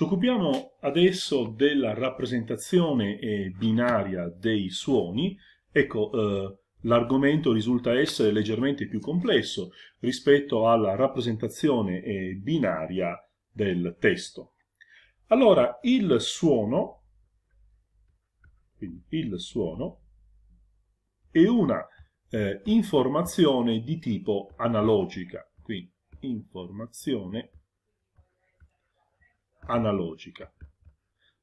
Ci occupiamo adesso della rappresentazione binaria dei suoni. Ecco, eh, l'argomento risulta essere leggermente più complesso rispetto alla rappresentazione binaria del testo. Allora, il suono, il suono è una eh, informazione di tipo analogica, quindi informazione analogica.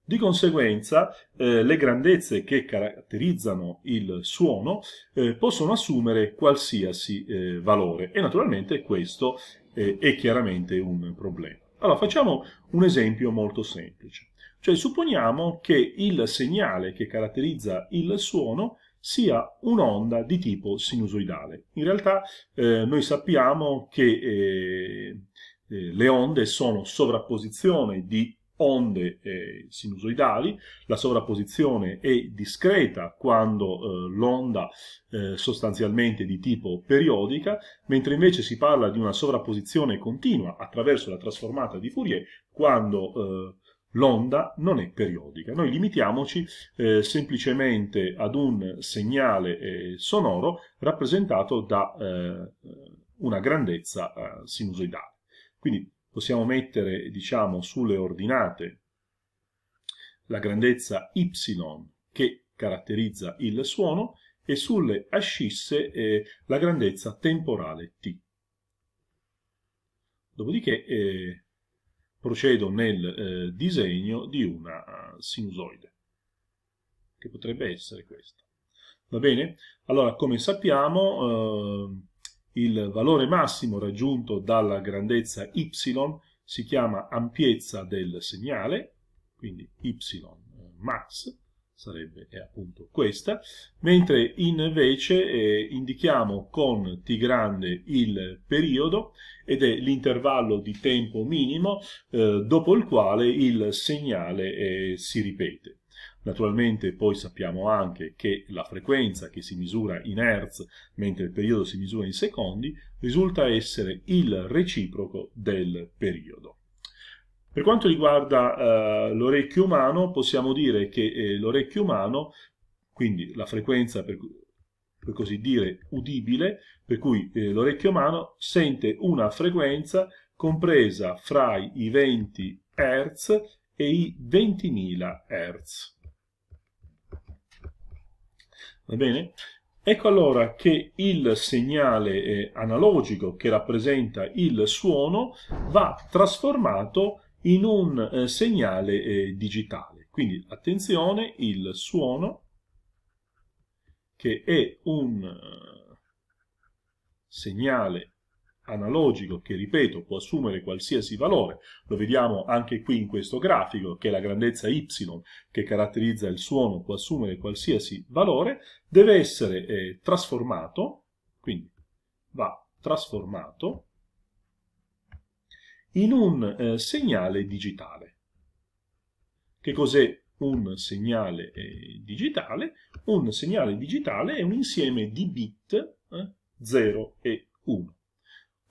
Di conseguenza eh, le grandezze che caratterizzano il suono eh, possono assumere qualsiasi eh, valore e naturalmente questo eh, è chiaramente un problema. Allora facciamo un esempio molto semplice, cioè supponiamo che il segnale che caratterizza il suono sia un'onda di tipo sinusoidale. In realtà eh, noi sappiamo che eh, eh, le onde sono sovrapposizione di onde eh, sinusoidali, la sovrapposizione è discreta quando eh, l'onda eh, sostanzialmente di tipo periodica, mentre invece si parla di una sovrapposizione continua attraverso la trasformata di Fourier quando eh, l'onda non è periodica. Noi limitiamoci eh, semplicemente ad un segnale eh, sonoro rappresentato da una grandezza sinusoidale. Quindi possiamo mettere, diciamo, sulle ordinate la grandezza y che caratterizza il suono e sulle ascisse eh, la grandezza temporale t. Dopodiché eh, procedo nel eh, disegno di una sinusoide, che potrebbe essere questa. Va bene? Allora, come sappiamo, ehm, il valore massimo raggiunto dalla grandezza y si chiama ampiezza del segnale, quindi y eh, max sarebbe appunto questa, mentre invece eh, indichiamo con t grande il periodo ed è l'intervallo di tempo minimo eh, dopo il quale il segnale eh, si ripete. Naturalmente poi sappiamo anche che la frequenza che si misura in Hertz, mentre il periodo si misura in secondi, risulta essere il reciproco del periodo. Per quanto riguarda eh, l'orecchio umano, possiamo dire che eh, l'orecchio umano, quindi la frequenza per, per così dire udibile, per cui eh, l'orecchio umano sente una frequenza compresa fra i 20 Hz e i 20.000 Hz. Va bene? Ecco allora che il segnale eh, analogico che rappresenta il suono va trasformato in un eh, segnale eh, digitale. Quindi attenzione, il suono che è un segnale analogico che, ripeto, può assumere qualsiasi valore, lo vediamo anche qui in questo grafico, che la grandezza y che caratterizza il suono può assumere qualsiasi valore, deve essere eh, trasformato, quindi va trasformato, in un eh, segnale digitale. Che cos'è un segnale eh, digitale? Un segnale digitale è un insieme di bit 0 eh, e 1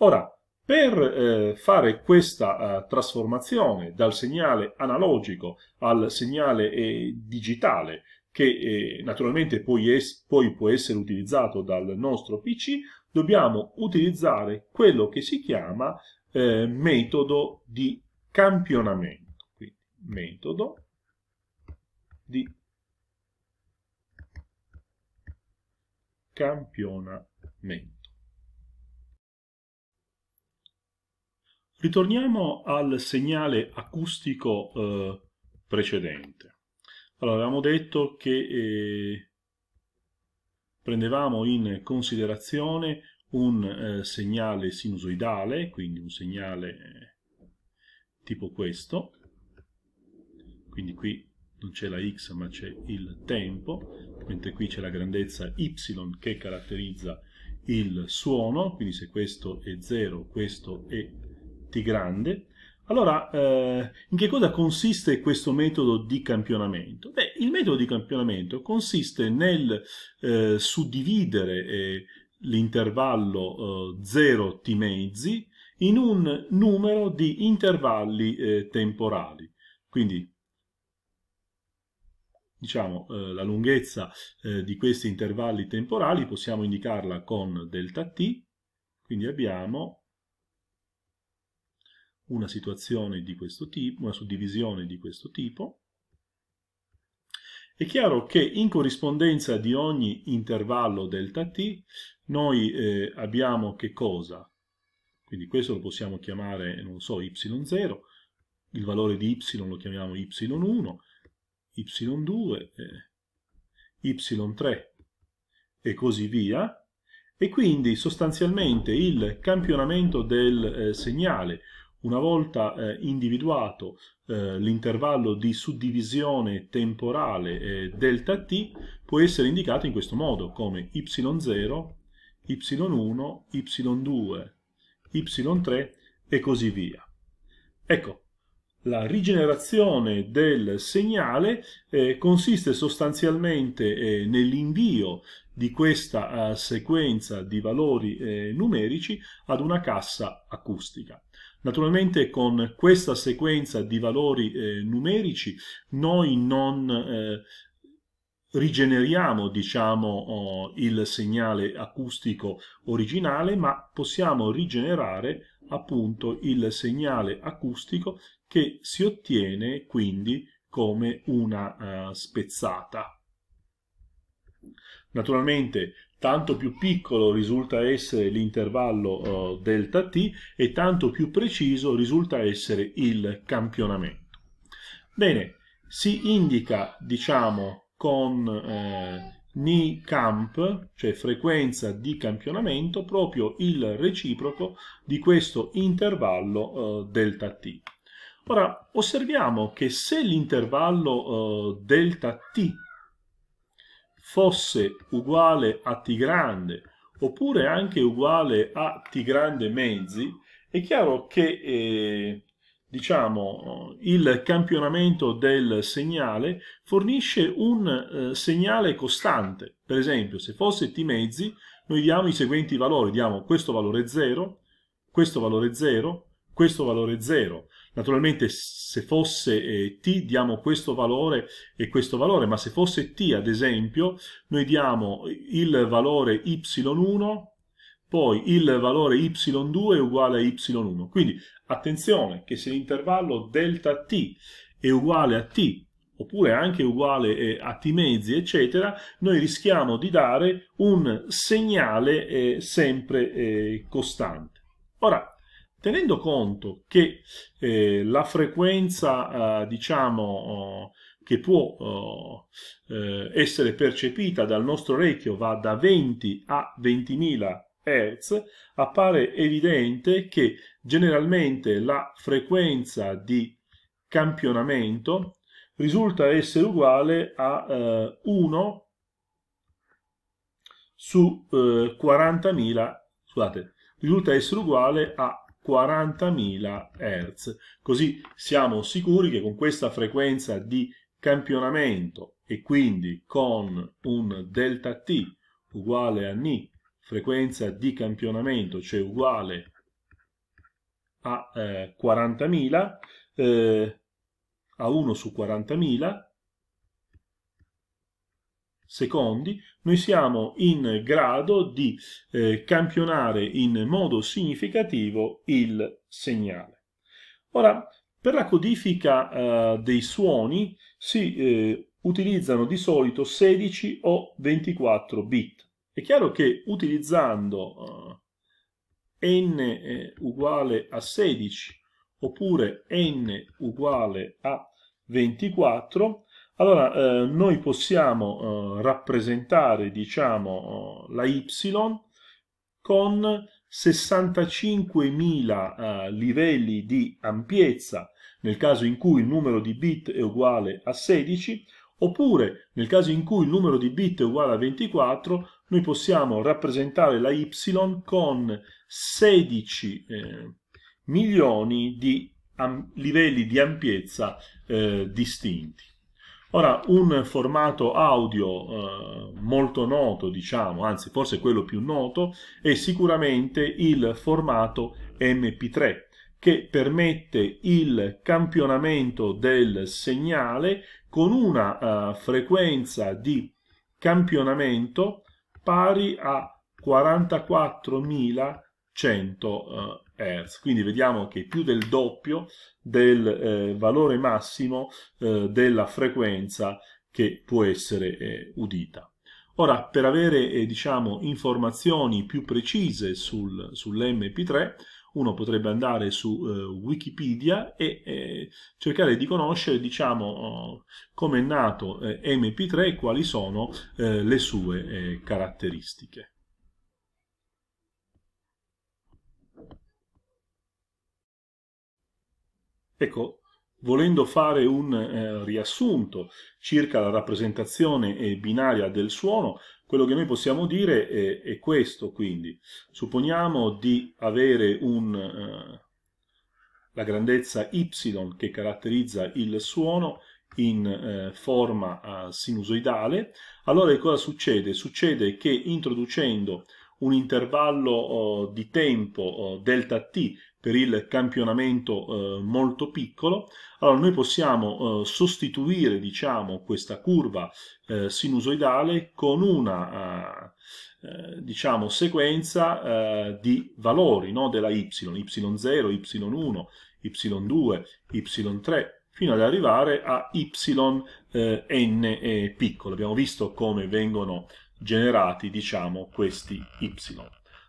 Ora, per eh, fare questa eh, trasformazione dal segnale analogico al segnale eh, digitale, che eh, naturalmente poi, poi può essere utilizzato dal nostro PC, dobbiamo utilizzare quello che si chiama eh, metodo di campionamento. Quindi, metodo di campionamento. Ritorniamo al segnale acustico eh, precedente. Allora, avevamo detto che eh, prendevamo in considerazione un eh, segnale sinusoidale, quindi un segnale eh, tipo questo, quindi qui non c'è la x ma c'è il tempo, mentre qui c'è la grandezza y che caratterizza il suono, quindi se questo è 0 questo è 0 grande. Allora, eh, in che cosa consiste questo metodo di campionamento? Beh, il metodo di campionamento consiste nel eh, suddividere eh, l'intervallo 0 eh, t mezzi in un numero di intervalli eh, temporali. Quindi diciamo, eh, la lunghezza eh, di questi intervalli temporali possiamo indicarla con delta t, quindi abbiamo una situazione di questo tipo, una suddivisione di questo tipo, è chiaro che in corrispondenza di ogni intervallo delta t noi eh, abbiamo che cosa? Quindi questo lo possiamo chiamare, non so, y0, il valore di y lo chiamiamo y1, y2, eh, y3 e così via. E quindi sostanzialmente il campionamento del eh, segnale una volta eh, individuato eh, l'intervallo di suddivisione temporale eh, delta t, può essere indicato in questo modo come y0, y1, y2, y3 e così via. Ecco, la rigenerazione del segnale eh, consiste sostanzialmente eh, nell'invio di questa eh, sequenza di valori eh, numerici ad una cassa acustica. Naturalmente con questa sequenza di valori eh, numerici noi non eh, rigeneriamo diciamo, oh, il segnale acustico originale ma possiamo rigenerare appunto il segnale acustico che si ottiene quindi come una uh, spezzata. Naturalmente tanto più piccolo risulta essere l'intervallo uh, delta t e tanto più preciso risulta essere il campionamento. Bene, si indica diciamo con eh, ni camp, cioè frequenza di campionamento, proprio il reciproco di questo intervallo eh, delta t. Ora, osserviamo che se l'intervallo eh, delta t fosse uguale a t grande oppure anche uguale a t grande mezzi, è chiaro che eh, diciamo, il campionamento del segnale fornisce un eh, segnale costante. Per esempio, se fosse t mezzi, noi diamo i seguenti valori. Diamo questo valore 0, questo valore 0, questo valore 0. Naturalmente se fosse eh, t diamo questo valore e questo valore, ma se fosse t ad esempio noi diamo il valore y1, poi il valore y2 è uguale a y1. Quindi attenzione che se l'intervallo delta t è uguale a t oppure anche uguale eh, a t mezzi, eccetera, noi rischiamo di dare un segnale eh, sempre eh, costante. Ora, Tenendo conto che eh, la frequenza, eh, diciamo, oh, che può oh, eh, essere percepita dal nostro orecchio va da 20 a 20.000 Hz, appare evidente che generalmente la frequenza di campionamento risulta essere uguale a eh, 1 su eh, 40.000, scusate, risulta essere uguale a 40.000 Hz. Così siamo sicuri che con questa frequenza di campionamento e quindi con un delta T uguale a Ni frequenza di campionamento, cioè uguale a eh, 40.000, eh, a 1 su 40.000 secondi, noi siamo in grado di eh, campionare in modo significativo il segnale. Ora, per la codifica eh, dei suoni si eh, utilizzano di solito 16 o 24 bit. È chiaro che utilizzando eh, n eh, uguale a 16 oppure n uguale a 24 allora, eh, noi possiamo eh, rappresentare, diciamo, eh, la y con 65.000 eh, livelli di ampiezza, nel caso in cui il numero di bit è uguale a 16, oppure nel caso in cui il numero di bit è uguale a 24, noi possiamo rappresentare la y con 16 eh, milioni di livelli di ampiezza eh, distinti. Ora, un formato audio eh, molto noto, diciamo, anzi forse quello più noto, è sicuramente il formato MP3, che permette il campionamento del segnale con una eh, frequenza di campionamento pari a 44.000 100 eh, Hz. Quindi vediamo che più del doppio del eh, valore massimo eh, della frequenza che può essere eh, udita. Ora, per avere eh, diciamo, informazioni più precise sul, sull'MP3, uno potrebbe andare su eh, Wikipedia e cercare di conoscere diciamo, come è nato MP3 e quali sono le sue caratteristiche. Ecco, volendo fare un eh, riassunto circa la rappresentazione eh, binaria del suono, quello che noi possiamo dire è, eh, è questo, quindi. Supponiamo di avere un, eh, la grandezza y che caratterizza il suono in eh, forma eh, sinusoidale, allora cosa succede? Succede che introducendo un intervallo oh, di tempo oh, delta t per il campionamento eh, molto piccolo, allora noi possiamo eh, sostituire diciamo, questa curva eh, sinusoidale con una eh, eh, diciamo, sequenza eh, di valori no, della y, y0, y1, y2, y3, fino ad arrivare a yn piccolo. Abbiamo visto come vengono generati diciamo, questi y.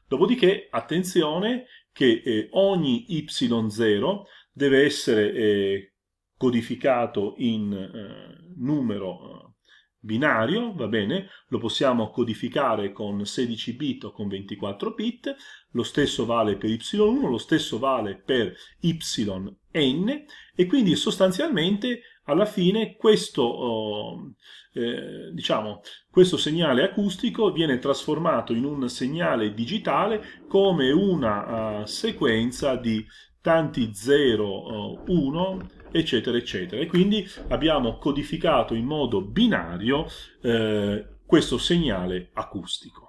Dopodiché, attenzione che eh, ogni y0 deve essere eh, codificato in eh, numero eh, binario, va bene? Lo possiamo codificare con 16 bit o con 24 bit, lo stesso vale per y1, lo stesso vale per yn e quindi sostanzialmente alla fine questo, oh, eh, diciamo, questo, segnale acustico viene trasformato in un segnale digitale come una uh, sequenza di tanti 0, 1, uh, eccetera, eccetera. E quindi abbiamo codificato in modo binario eh, questo segnale acustico.